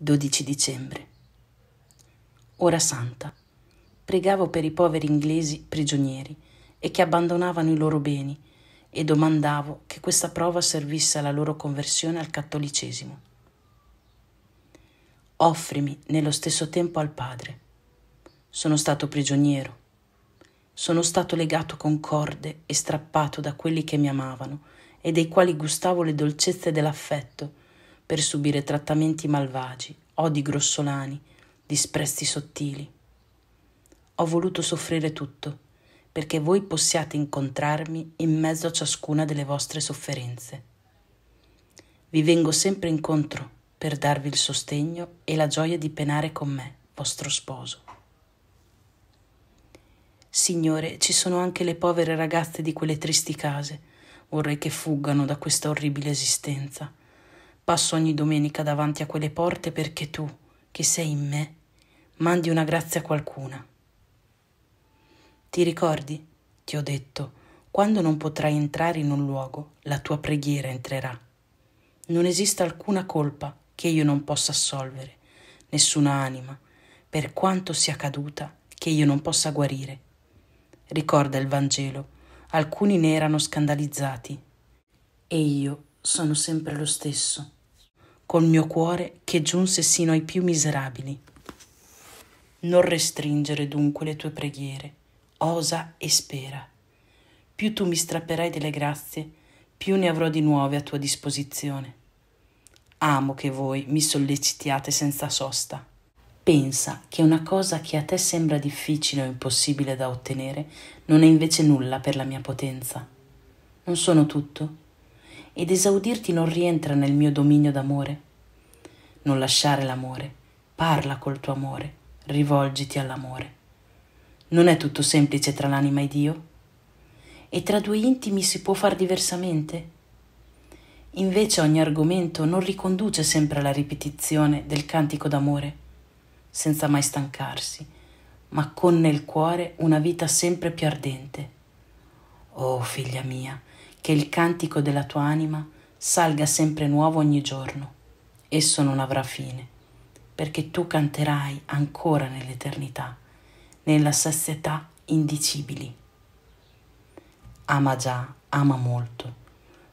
12 dicembre. Ora santa. Pregavo per i poveri inglesi prigionieri e che abbandonavano i loro beni e domandavo che questa prova servisse alla loro conversione al cattolicesimo. Offrimi nello stesso tempo al Padre. Sono stato prigioniero. Sono stato legato con corde e strappato da quelli che mi amavano e dei quali gustavo le dolcezze dell'affetto per subire trattamenti malvagi, odi grossolani, disprezzi sottili. Ho voluto soffrire tutto perché voi possiate incontrarmi in mezzo a ciascuna delle vostre sofferenze. Vi vengo sempre incontro per darvi il sostegno e la gioia di penare con me, vostro sposo. Signore, ci sono anche le povere ragazze di quelle tristi case. Vorrei che fuggano da questa orribile esistenza. Passo ogni domenica davanti a quelle porte perché tu, che sei in me, mandi una grazia a qualcuna. Ti ricordi? Ti ho detto, quando non potrai entrare in un luogo, la tua preghiera entrerà. Non esiste alcuna colpa che io non possa assolvere, nessuna anima, per quanto sia caduta, che io non possa guarire. Ricorda il Vangelo, alcuni ne erano scandalizzati. E io sono sempre lo stesso col mio cuore che giunse sino ai più miserabili. Non restringere dunque le tue preghiere, osa e spera. Più tu mi strapperai delle grazie, più ne avrò di nuove a tua disposizione. Amo che voi mi sollecitiate senza sosta. Pensa che una cosa che a te sembra difficile o impossibile da ottenere non è invece nulla per la mia potenza. Non sono tutto? ed esaudirti non rientra nel mio dominio d'amore. Non lasciare l'amore, parla col tuo amore, rivolgiti all'amore. Non è tutto semplice tra l'anima e Dio? E tra due intimi si può far diversamente? Invece ogni argomento non riconduce sempre alla ripetizione del cantico d'amore, senza mai stancarsi, ma con nel cuore una vita sempre più ardente. Oh figlia mia, che il cantico della tua anima salga sempre nuovo ogni giorno. Esso non avrà fine, perché tu canterai ancora nell'eternità, nella sazietà indicibili. Ama già, ama molto.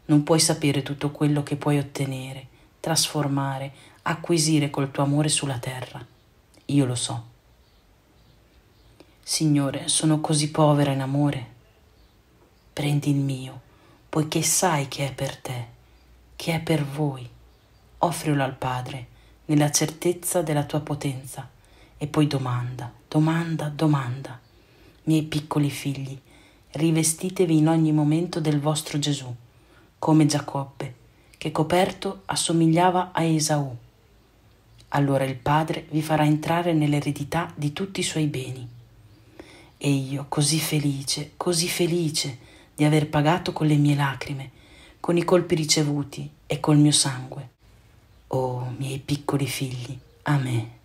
Non puoi sapere tutto quello che puoi ottenere, trasformare, acquisire col tuo amore sulla terra. Io lo so. Signore, sono così povera in amore. Prendi il mio poiché sai che è per te, che è per voi. Offrilo al Padre, nella certezza della tua potenza, e poi domanda, domanda, domanda. Miei piccoli figli, rivestitevi in ogni momento del vostro Gesù, come Giacobbe, che coperto assomigliava a Esaù. Allora il Padre vi farà entrare nell'eredità di tutti i suoi beni. E io, così felice, così felice, di aver pagato con le mie lacrime, con i colpi ricevuti e col mio sangue. Oh, miei piccoli figli, a me